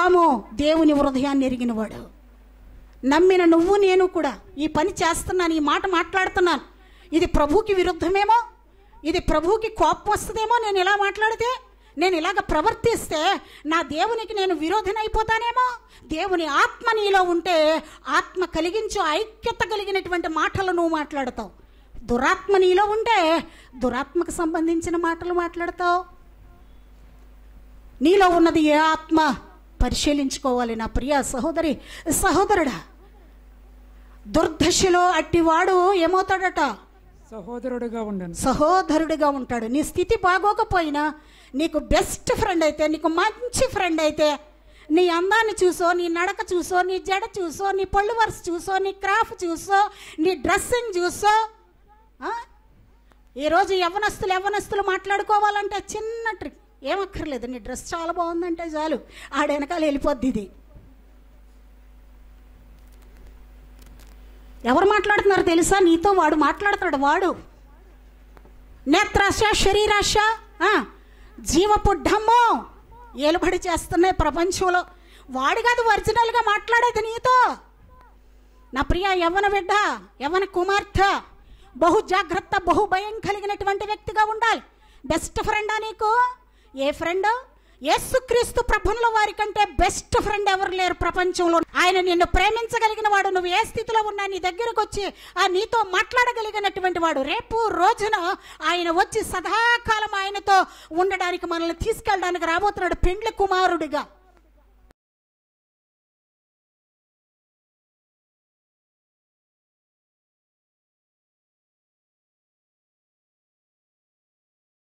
అబ్రహాము దేవుని హృదయాన్ని ఎరిగినవాడు నమ్మిన నువ్వు నేను కూడా ఈ పని చేస్తున్నాను ఈ మాట మాట్లాడుతున్నాను ఇది ప్రభుకి విరుద్ధమేమో ఇది ప్రభుకి కోపం వస్తుందేమో నేను ఇలా మాట్లాడితే నేను ఇలాగ ప్రవర్తిస్తే నా దేవునికి నేను విరోధినైపోతానేమో దేవుని ఆత్మ నీలో ఉంటే ఆత్మ కలిగించు ఐక్యత కలిగినటువంటి మాటలు నువ్వు మాట్లాడతావు దురాత్మ నీలో ఉంటే దురాత్మకు సంబంధించిన మాటలు మాట్లాడతావు నీలో ఉన్నది ఏ ఆత్మ పరిశీలించుకోవాలి నా ప్రియ సహోదరి సహోదరుడా దుర్దశలో అట్టివాడు ఏమవుతాడట సహోదరుడుగా ఉండను సహోదరుడిగా ఉంటాడు నీ స్థితి బాగోకపోయినా నీకు బెస్ట్ ఫ్రెండ్ అయితే నీకు మంచి ఫ్రెండ్ అయితే నీ అందాన్ని చూసో నీ నడక చూసో నీ జడ చూసో నీ పళ్ళు వరుస చూసో నీ క్రాఫ్ట్ చూసో నీ డ్రెస్సింగ్ చూసో ఈరోజు యవనస్తులు యవనస్తులు మాట్లాడుకోవాలంటే చిన్న ట్రిక్ ఏమక్కర్లేదు నీ డ్రెస్ చాలా బాగుందంటే చాలు ఆడ వెనకాల వెళ్ళిపోద్ది ఇది ఎవరు మాట్లాడుతున్నారు తెలుసా నీతో వాడు మాట్లాడుతున్నాడు వాడు నేత్రాశ శరీరాశ జీవపు ఢమ్మో ఏలుబడి చేస్తున్నాయి ప్రపంచంలో వాడు కాదు ఒరిజినల్గా మాట్లాడేది నీతో నా ప్రియ యవ్వన బిడ్డ యవ్వన కుమార్తె బహు జాగ్రత్త బహు భయం కలిగినటువంటి వ్యక్తిగా ఉండాలి బెస్ట్ ఫ్రెండా నీకు ఏ ఫ్రెండ్ యేసుక్రీస్తు ప్రభుల వారి కంటే బెస్ట్ ఫ్రెండ్ ఎవరు లేరు ప్రపంచంలో ఆయన నిన్ను ప్రేమించగలిగిన వాడు నువ్వు ఏ స్థితిలో ఉన్నా నీ దగ్గరకు వచ్చి ఆ నీతో మాట్లాడగలిగినటువంటి వాడు రేపు రోజున ఆయన వచ్చి సదాకాలం ఆయనతో ఉండడానికి మనల్ని తీసుకెళ్ళడానికి రాబోతున్నాడు పెండ్ల కుమారుడిగా